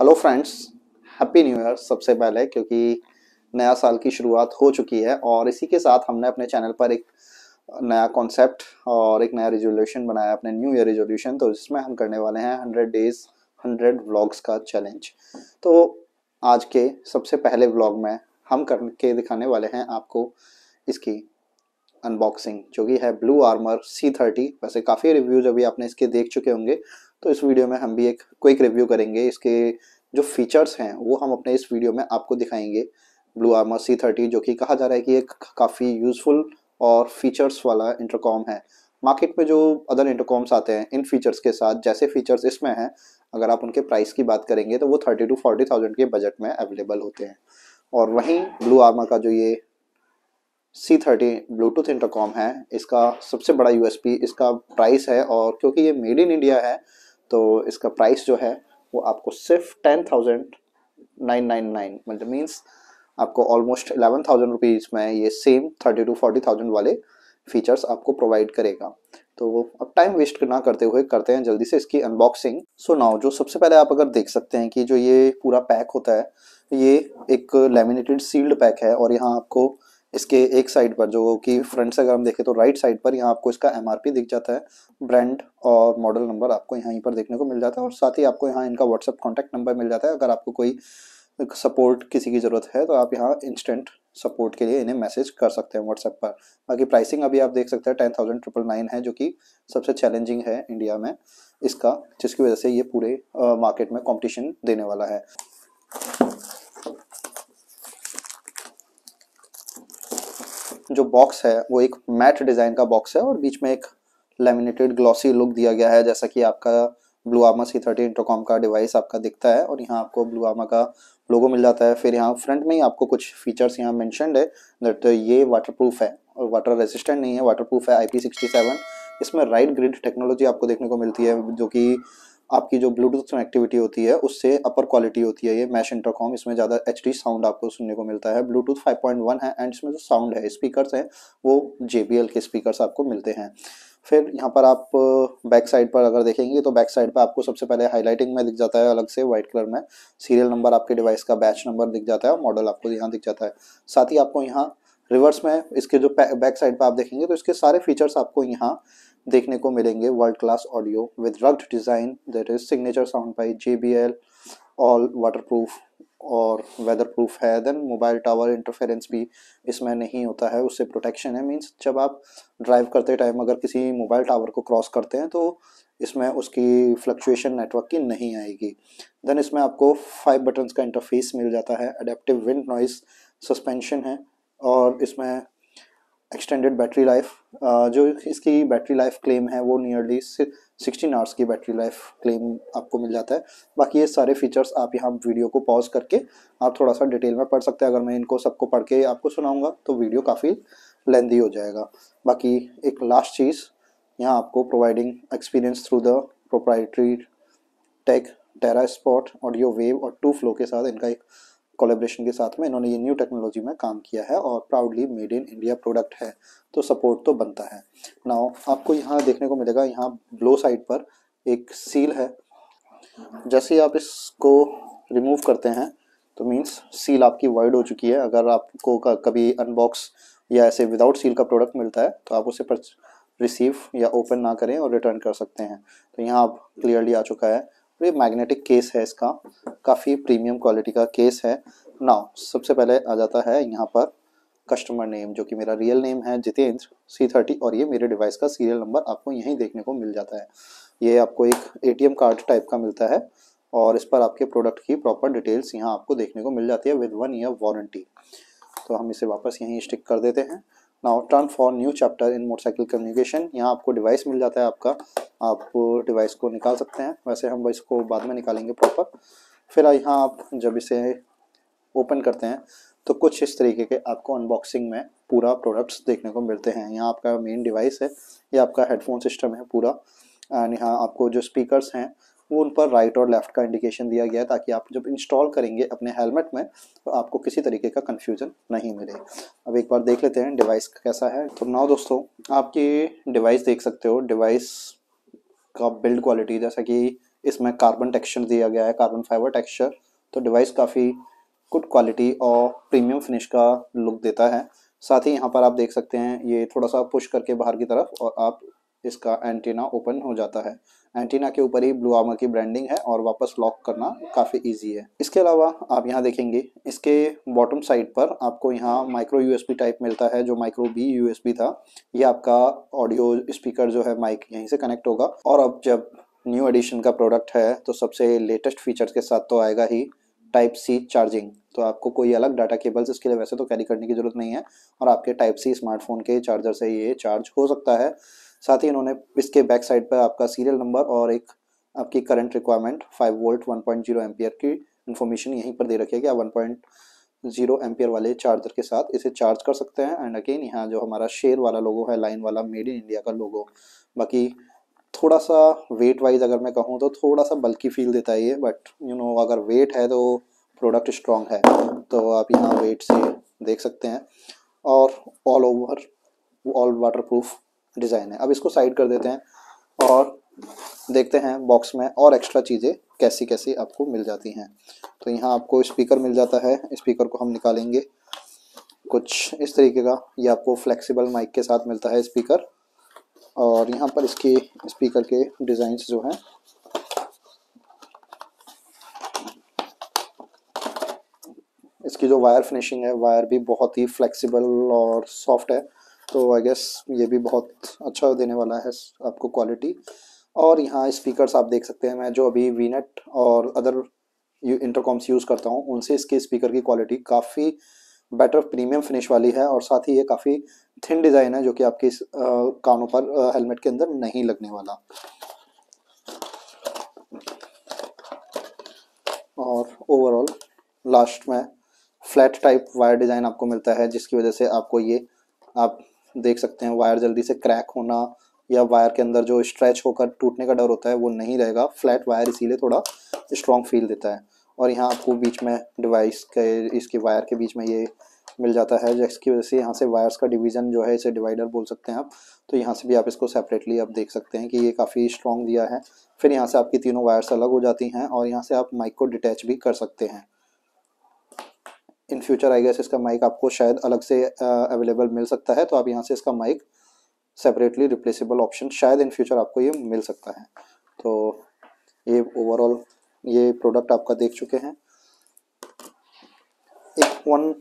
Hello friends happy new year सबसे पहले क्योंकि नया साल की शुरुआत हो चुकी है और इसी के साथ हमने अपने चैनल पर एक नया कॉन्सेप्ट और एक नया रिजोल्यूशन बनाया अपने न्यू ईयर रिजोल्यूशन तो जिसमें हम करने वाले हैं हंड्रेड डेज हंड्रेड व्लॉग्स का चैलेंज तो आज के सबसे पहले व्लॉग में हम करके दिखाने वाले हैं आपको इसकी अनबॉक्सिंग जो कि है ब्लू आर्मर सी थर्टी वैसे काफ़ी रिव्यूज अभी आपने इसके देख चुके होंगे तो इस वीडियो में हम भी एक क्विक रिव्यू करेंगे इसके जो फीचर्स हैं वो हम अपने इस वीडियो में आपको दिखाएंगे ब्लू आर्मर सी थर्टी जो कि कहा जा रहा है कि एक काफ़ी यूजफुल और फीचर्स वाला इंटरकॉम है मार्केट में जो अदर इंटरकॉम्स आते हैं इन फीचर्स के साथ जैसे फीचर्स इसमें हैं अगर आप उनके प्राइस की बात करेंगे तो वो थर्टी टू फोर्टी थाउजेंड के बजट में अवेलेबल होते हैं और वहीं ब्लू आर्मा का जो ये सी थर्टी ब्लूटूथ इंटरकॉम है इसका सबसे बड़ा यू इसका प्राइस है और क्योंकि ये मेड इन इंडिया है तो इसका प्राइस जो है वो आपको सिर्फ ten thousand nine nine nine मतलब मीन्स आपको ऑलमोस्ट एलेवन थाउजेंड रुपीज़ में ये same thirty two forty thousand वाले फीचर्स आपको प्रोवाइड करेगा तो वो अब टाइम वेस्ट ना करते हुए करते हैं जल्दी से इसकी अनबॉक्सिंग सो नाउ जो सबसे पहले आप अगर देख सकते हैं कि जो ये पूरा पैक होता है ये एक लेमिनेटेड सील्ड पैक है और यहाँ आपको इसके एक साइड पर जो कि फ्रंट से अगर हम देखें तो राइट साइड पर यहाँ आपको इसका एम दिख जाता है ब्रांड और मॉडल नंबर आपको यहाँ पर देखने को मिल जाता है और साथ ही आपको यहाँ इनका व्हाट्सअप कॉन्टैक्ट नंबर मिल जाता है अगर आपको कोई सपोर्ट किसी की ज़रूरत है तो आप यहाँ इंस्टेंट सपोर्ट के लिए इन्हें मैसेज कर सकते हैं व्हाट्सएप पर बाकी प्राइसिंग अभी आप देख सकते हैं टेन थाउजेंड ट्रिपल नाइन है जो कि सबसे चैलेंजिंग है इंडिया में इसका जिसकी वजह से ये पूरे मार्केट में कंपटीशन देने वाला है जो बॉक्स है वो एक मैट डिज़ाइन का बॉक्स है और बीच में एक लेमिनेटेड ग्लॉसी लुक दिया गया है जैसा कि आपका ब्लू आमा सी थर्टी इंटरकॉम का डिवाइस आपका दिखता है और यहाँ आपको ब्लू आमा का लोगो मिल जाता है फिर यहाँ फ्रंट में ही आपको कुछ फीचर्स यहाँ मैंशनड है दैट ये वाटरप्रूफ है और वाटर रेजिस्टेंट नहीं है वाटरप्रूफ है आई इसमें राइट ग्रिड टेक्नोलॉजी आपको देखने को मिलती है जो कि आपकी जो ब्लूटूथ कनेक्टिविटी होती है उससे अपर क्वालिटी होती है ये मैश इंटरकॉम इसमें ज़्यादा एच साउंड आपको सुनने को मिलता है ब्लूटूथ 5.1 है एंड इसमें जो साउंड है स्पीकर्स हैं वो जे के स्पीकर्स आपको मिलते हैं फिर यहाँ पर आप बैक uh, साइड पर अगर देखेंगे तो बैक साइड पर आपको सबसे पहले हाईलाइटिंग में दिख जाता है अलग से व्हाइट कलर में सीरियल नंबर आपके डिवाइस का बैच नंबर दिख जाता है और मॉडल आपको यहाँ दिख जाता है साथ ही आपको यहाँ रिवर्स में इसके जो बैक साइड पर आप देखेंगे तो इसके सारे फीचर्स आपको यहाँ देखने को मिलेंगे world class audio with rugged design that is signature sound by J B L all water proof और वेदर प्रूफ है देन मोबाइल टावर इंटरफेरेंस भी इसमें नहीं होता है उससे प्रोटेक्शन है मीन्स जब आप ड्राइव करते टाइम अगर किसी मोबाइल टावर को क्रॉस करते हैं तो इसमें उसकी फ्लक्चुएशन नेटवर्क की नहीं आएगी देन इसमें आपको फाइव बटन्स का इंटरफेस मिल जाता है अडेप्टिव विंड नॉइस सस्पेंशन है और इसमें एक्सटेंडेड बैटरी लाइफ जो इसकी बैटरी लाइफ क्लेम है वो नियरली सिक्सटीन आवर्स की बैटरी लाइफ क्लेम आपको मिल जाता है बाकी ये सारे फीचर्स आप यहाँ वीडियो को पॉज करके आप थोड़ा सा डिटेल में पढ़ सकते हैं अगर मैं इनको सबको पढ़ के आपको सुनाऊंगा तो वीडियो काफ़ी लेंदी हो जाएगा बाकी एक लास्ट चीज़ यहाँ आपको providing experience through the proprietary tech tera spot audio wave और टू फ्लो के साथ इनका एक कोलेब्रेशन के साथ में इन्होंने ये न्यू टेक्नोलॉजी में काम किया है और proudly made in India product है तो सपोर्ट तो बनता है नाउ आपको यहाँ देखने को मिलेगा यहाँ ब्लो साइड पर एक सील है जैसे आप इसको रिमूव करते हैं तो मीन्स सील आपकी वाइड हो चुकी है अगर आपको कभी अनबॉक्स या ऐसे विदाउट सील का प्रोडक्ट मिलता है तो आप उसे रिसीव या ओपन ना करें और रिटर्न कर सकते हैं तो यहाँ आप क्लियरली आ चुका है तो ये मैग्नेटिक केस है इसका काफ़ी प्रीमियम क्वालिटी का केस है नाउ सबसे पहले आ जाता है यहाँ पर कस्टमर नेम जो कि मेरा रियल नेम है जितेंद्र सी थर्टी और ये मेरे डिवाइस का सीरियल नंबर आपको यहीं देखने को मिल जाता है ये आपको एक एटीएम कार्ड टाइप का मिलता है और इस पर आपके प्रोडक्ट की प्रॉपर डिटेल्स यहाँ आपको देखने को मिल जाती है विद वन ईयर वारंटी तो हम इसे वापस यहीं स्टिक कर देते हैं now turn for new chapter in motorcycle communication यहाँ आपको डिवाइस मिल जाता है आपका आप डिवाइस को निकाल सकते हैं वैसे हम इसको बाद में निकालेंगे प्रॉपर फिर यहाँ आप जब इसे ओपन करते हैं तो कुछ इस तरीके के आपको अनबॉक्सिंग में पूरा प्रोडक्ट्स देखने को मिलते हैं यहाँ आपका मेन डिवाइस है ये आपका हेडफोन सिस्टम है पूरा एंड यहाँ आपको जो स्पीकर्स हैं वो उन पर राइट और लेफ्ट का इंडिकेशन दिया गया है ताकि आप जब इंस्टॉल करेंगे अपने हेलमेट में तो आपको किसी तरीके का कन्फ्यूजन नहीं मिले अब एक बार देख लेते हैं डिवाइस कैसा है तो नाउ दोस्तों आपकी डिवाइस देख सकते हो डिवाइस का बिल्ड क्वालिटी जैसा कि इसमें कार्बन टेक्सचर दिया गया है कार्बन फाइबर टेक्सचर तो डिवाइस काफ़ी गुड क्वालिटी और प्रीमियम फिनिश का लुक देता है साथ ही यहाँ पर आप देख सकते हैं ये थोड़ा सा पुश करके बाहर की तरफ और आप इसका एंटीना ओपन हो जाता है एंटीना के ऊपर ही ब्लू आर्मर की ब्रांडिंग है और वापस लॉक करना काफ़ी ईजी है इसके अलावा आप यहाँ देखेंगे इसके बॉटम साइड पर आपको यहाँ माइक्रो यूएसबी टाइप मिलता है जो माइक्रो बी यूएसबी था ये आपका ऑडियो स्पीकर जो है माइक यहीं से कनेक्ट होगा और अब जब न्यू एडिशन का प्रोडक्ट है तो सबसे लेटेस्ट फीचर्स के साथ तो आएगा ही टाइप सी चार्जिंग तो आपको कोई अलग डाटा केबल्स इसके लिए वैसे तो कैरी करने की ज़रूरत नहीं है और आपके टाइप सी स्मार्टफोन के चार्जर से ये चार्ज हो सकता है साथ ही इन्होंने इसके बैक साइड पर आपका सीरियल नंबर और एक आपकी current requirement 5 volt 1.0 point ampere की इन्फॉर्मेशन यहीं पर दे रखी है कि आप 1.0 एम्पियर वाले चार्जर के साथ इसे चार्ज कर सकते हैं एंड अगेन यहाँ जो हमारा शेयर वाला लोगो है लाइन वाला मेड इन इंडिया का लोगो बाकी थोड़ा सा वेट वाइज अगर मैं कहूँ तो थोड़ा सा बल्कि फील देता है ये बट यू नो अगर वेट है तो प्रोडक्ट स्ट्रॉन्ग है तो आप यहाँ वेट से देख सकते हैं और all over all water waterproof design है अब इसको साइड कर देते हैं और देखते हैं बॉक्स में और एक्स्ट्रा चीज़ें कैसी कैसी आपको मिल जाती हैं तो यहाँ आपको स्पीकर मिल जाता है स्पीकर को हम निकालेंगे कुछ इस तरीके का ये आपको फ्लेक्सिबल माइक के साथ मिलता है स्पीकर और यहाँ पर इसके स्पीकर के डिज़ाइन जो हैं इसकी जो वायर फिनिशिंग है वायर भी बहुत ही फ्लेक्सिबल और सॉफ्ट है तो आई गेस ये भी बहुत अच्छा देने वाला है आपको क्वालिटी और यहाँ स्पीकर्स आप देख सकते हैं मैं जो अभी वीनेट और अदर इंटरकॉम्स यूज़ करता हूँ उनसे इसके स्पीकर की क्वालिटी काफ़ी बेटर प्रीमियम फिनिश वाली है और साथ ही ये काफ़ी थिन डिज़ाइन है जो कि आपके इस कानों पर हेलमेट के अंदर नहीं लगने वाला और ओवरऑल लास्ट में फ्लैट टाइप वायर डिज़ाइन आपको मिलता है जिसकी वजह से आपको ये आप देख सकते हैं वायर जल्दी से क्रैक होना या वायर के अंदर जो स्ट्रेच होकर टूटने का डर होता है वो नहीं रहेगा फ्लैट वायर इसीलिए थोड़ा स्ट्रॉन्ग फील देता है और यहाँ आपको बीच में डिवाइस के इसके वायर के बीच में ये मिल जाता है जिसकी वजह से यहाँ से वायर्स का डिवीज़न जो है इसे डिवाइडर बोल सकते हैं आप तो यहाँ से भी आप इसको सेपरेटली आप देख सकते हैं कि ये काफ़ी स्ट्रॉन्ग दिया है फिर यहाँ से आपकी तीनों वायर्स अलग हो जाती हैं और यहाँ से आप माइक को डिटैच भी कर सकते हैं इन फ्यूचर आई गेस इसका माइक आपको शायद अलग से अवेलेबल मिल सकता है तो आप यहाँ से इसका माइक सेपरेटली रिप्लेसेबल ऑप्शन शायद इन फ्यूचर आपको ये मिल सकता है तो ये ओवरऑल ये प्रोडक्ट आपका देख चुके हैं एक वन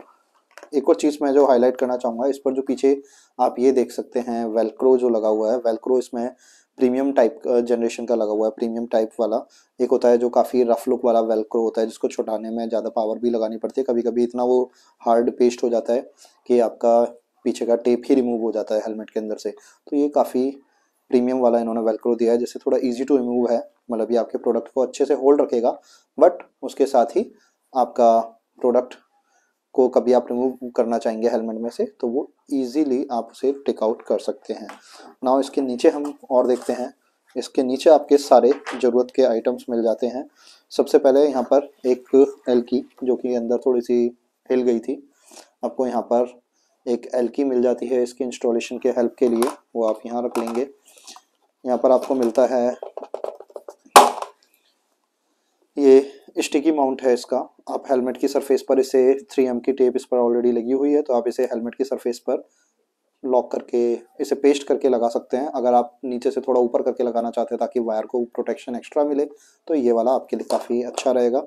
एक और चीज़ मैं जो हाईलाइट करना चाहूँगा इस पर जो पीछे आप ये देख सकते हैं वेलक्रो जो लगा हुआ है वेलक्रो इसमें प्रीमियम टाइप जनरेशन का लगा हुआ है प्रीमियम टाइप वाला एक होता है जो काफ़ी रफ लुक वाला वेलक्रो होता है जिसको छुटाने में ज़्यादा पावर भी लगानी पड़ती है कभी कभी इतना वो हार्ड पेस्ट हो जाता है कि आपका पीछे का टेप ही रिमूव हो जाता है हेलमेट के अंदर से तो ये काफ़ी प्रीमियम वाला इन्होंने वेलक्रो दिया है जिससे थोड़ा ईजी टू रिमूव है मतलब ये आपके प्रोडक्ट को अच्छे से होल्ड रखेगा बट उसके साथ ही आपका प्रोडक्ट को कभी आप रिमूव करना चाहेंगे हेलमेट में से तो वो ईजीली आप उसे टेक आउट कर सकते हैं नाउ इसके नीचे हम और देखते हैं इसके नीचे आपके सारे ज़रूरत के आइटम्स मिल जाते हैं सबसे पहले यहाँ पर एक एल की जो कि अंदर थोड़ी सी हिल गई थी आपको यहाँ पर एक एल की मिल जाती है इसकी इंस्टॉलेशन के हेल्प के लिए वो आप यहाँ रख लेंगे यहाँ पर आपको मिलता है ये स्टिकी माउंट है इसका आप हेलमेट की सरफेस पर इसे थ्री एम की टेप इस पर ऑलरेडी लगी हुई है तो आप इसे हेलमेट की सरफेस पर लॉक करके इसे पेस्ट करके लगा सकते हैं अगर आप नीचे से थोड़ा ऊपर करके लगाना चाहते हैं ताकि वायर को प्रोटेक्शन एक्स्ट्रा मिले तो ये वाला आपके लिए काफ़ी अच्छा रहेगा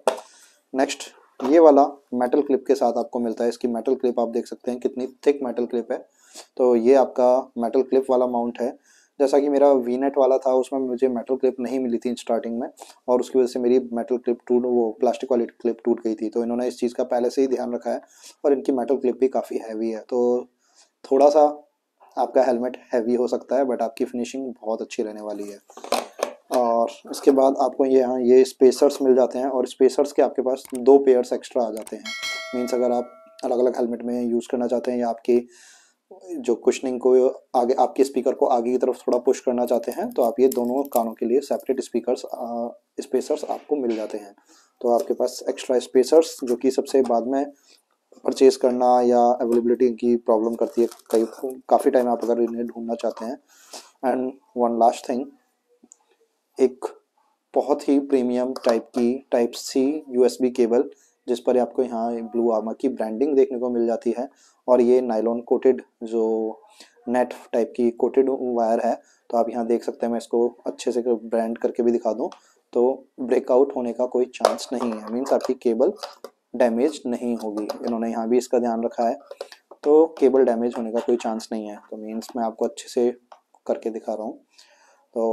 नेक्स्ट ये वाला मेटल क्लिप के साथ आपको मिलता है इसकी मेटल क्लिप आप देख सकते हैं कितनी थिक मेटल क्लिप है तो ये आपका मेटल क्लिप वाला माउंट है जैसा कि मेरा वी नेट वाला था उसमें मुझे मेटल क्लिप नहीं मिली थी स्टार्टिंग में और उसकी वजह से मेरी मेटल क्लिप टूट वो प्लास्टिक वाली क्लिप टूट गई थी तो इन्होंने इस चीज़ का पहले से ही ध्यान रखा है और इनकी मेटल क्लिप भी काफ़ी हैवी है तो थोड़ा सा आपका हेलमेट हैवी हो सकता है बट आपकी फिनिशिंग बहुत अच्छी रहने वाली है और इसके बाद आपको ये यहाँ ये स्पेसर्स मिल जाते हैं और स्पेसर्स के आपके पास दो पेयर्स एक्स्ट्रा आ जाते हैं मीन्स अगर आप अलग अलग हेलमेट में यूज़ करना चाहते हैं या आपकी जो क्वेश्चनिंग को आगे आपके स्पीकर को आगे की तरफ थोड़ा पुश करना चाहते हैं तो आप ये दोनों कानों के लिए सेपरेट स्पीकर्स स्पेसर्स आपको मिल जाते हैं तो आपके पास एक्स्ट्रा स्पेसर्स जो कि सबसे बाद में परचेज करना या अवेलेबिलिटी की प्रॉब्लम करती है कई काफ़ी टाइम आप अगर इन्हें ढूंढना चाहते हैं एंड वन लास्ट थिंग एक बहुत ही प्रीमियम टाइप की टाइप सी यूएसबी केबल जिस पर आपको यहाँ ब्लू आर्मा की ब्रांडिंग देखने को मिल जाती है और ये नाइलॉन कोटेड जो नेट टाइप की कोटेड वायर है तो आप यहाँ देख सकते हैं मैं इसको अच्छे से ब्रांड करके भी दिखा दूँ तो ब्रेकआउट होने का कोई चांस नहीं है मीन्स आपकी केबल डैमेज नहीं होगी इन्होंने यहाँ भी इसका ध्यान रखा है तो केबल डैमेज होने का कोई चांस नहीं है तो मीन्स मैं आपको अच्छे से करके दिखा रहा हूँ तो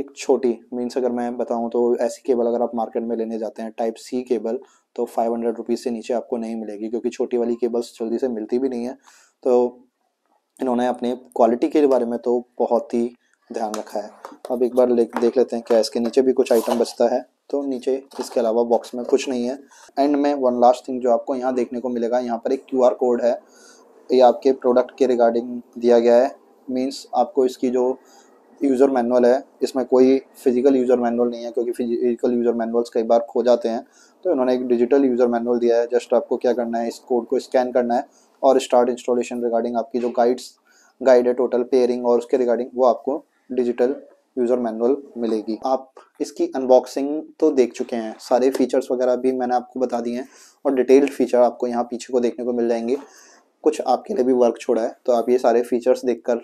एक छोटी मीन्स अगर मैं बताऊँ तो ऐसी केबल अगर आप मार्केट में लेने जाते हैं टाइप सी केबल तो फाइव हंड्रेड रुपीज़ से नीचे आपको नहीं मिलेगी क्योंकि छोटी वाली केबल्स जल्दी से मिलती भी नहीं है तो इन्होंने अपने क्वालिटी के बारे में तो बहुत ही ध्यान रखा है अब एक बार देख लेते हैं क्या इसके नीचे भी कुछ आइटम बचता है तो नीचे इसके अलावा बॉक्स में कुछ नहीं है एंड में वन लास्ट थिंग जो आपको यहाँ देखने को मिलेगा यहाँ पर एक क्यू कोड है ये आपके प्रोडक्ट के रिगार्डिंग दिया गया है मीन्स आपको इसकी जो यूज़र मैनुअल है इसमें कोई फिजिकल यूज़र मैनुअल नहीं है क्योंकि फिजिकल यूज़र मैनुअल्स कई बार खो जाते हैं तो इन्होंने एक डिजिटल यूज़र मैनुअल दिया है जस्ट आपको क्या करना है इस कोड को स्कैन करना है और स्टार्ट इंस्टॉलेशन रिगार्डिंग आपकी जो गाइड्स गाइड है टोटल पेयरिंग और उसके रिगार्डिंग वो आपको डिजिटल यूज़र मैनुअल मिलेगी आप इसकी अनबॉक्सिंग तो देख चुके हैं सारे फीचर्स वगैरह भी मैंने आपको बता दिए हैं और डिटेल्ड फीचर आपको यहाँ पीछे को देखने को मिल जाएंगे कुछ आपके लिए भी वर्क छोड़ा है तो आप ये सारे फीचर्स देखकर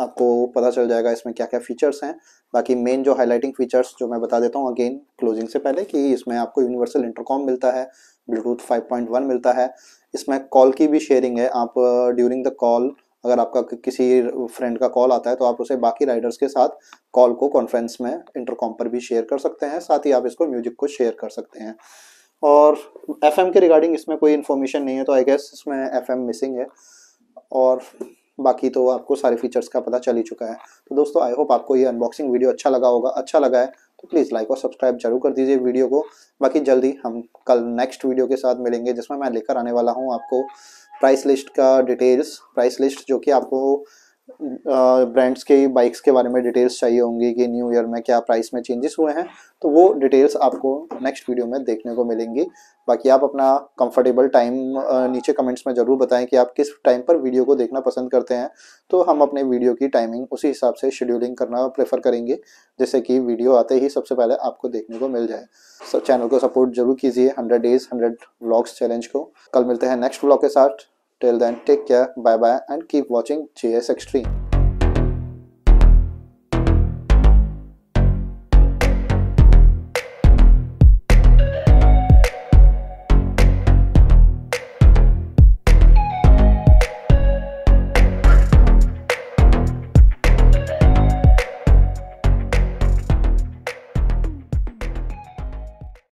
आपको पता चल जाएगा इसमें क्या क्या फीचर्स हैं बाकी मेन जो हाईलाइटिंग फीचर्स जो मैं बता देता हूँ अगेन क्लोजिंग से पहले कि इसमें आपको यूनिवर्सल इंटरकॉम मिलता है ब्लूटूथ 5.1 मिलता है इसमें कॉल की भी शेयरिंग है आप ड्यूरिंग द कॉल अगर आपका किसी फ्रेंड का कॉल आता है तो आप उसे बाकी राइडर्स के साथ कॉल को कॉन्फ्रेंस में इंटरकॉम पर भी शेयर कर सकते हैं साथ ही आप इसको म्यूजिक को शेयर कर सकते हैं और एफ के रिगार्डिंग इसमें कोई इन्फॉर्मेशन नहीं है तो आई गेस इसमें एफ मिसिंग है और बाकी तो आपको सारे फीचर्स का पता चल ही चुका है तो दोस्तों आई होप आपको ये अनबॉक्सिंग वीडियो अच्छा लगा होगा अच्छा लगा है तो प्लीज़ लाइक और सब्सक्राइब जरूर कर दीजिए वीडियो को बाकी जल्दी हम कल नेक्स्ट वीडियो के साथ मिलेंगे जिसमें मैं लेकर आने वाला हूँ आपको प्राइस लिस्ट का डिटेल्स प्राइस लिस्ट जो कि आपको ब्रांड्स के बाइक्स के बारे में डिटेल्स चाहिए होंगी कि न्यू ईयर में क्या प्राइस में चेंजेस हुए हैं तो वो डिटेल्स आपको नेक्स्ट वीडियो में देखने को मिलेंगी बाकी आप अपना कंफर्टेबल टाइम नीचे कमेंट्स में ज़रूर बताएं कि आप किस टाइम पर वीडियो को देखना पसंद करते हैं तो हम अपने वीडियो की टाइमिंग उसी हिसाब से शेड्यूलिंग करना प्रेफर करेंगे जैसे कि वीडियो आते ही सबसे पहले आपको देखने को मिल जाए सब चैनल को सपोर्ट जरूर कीजिए hundred days hundred blogs challenge को कल मिलते हैं नेक्स्ट ब्लॉग के साथ Till then, take care, bye bye, and keep watching GS Extreme.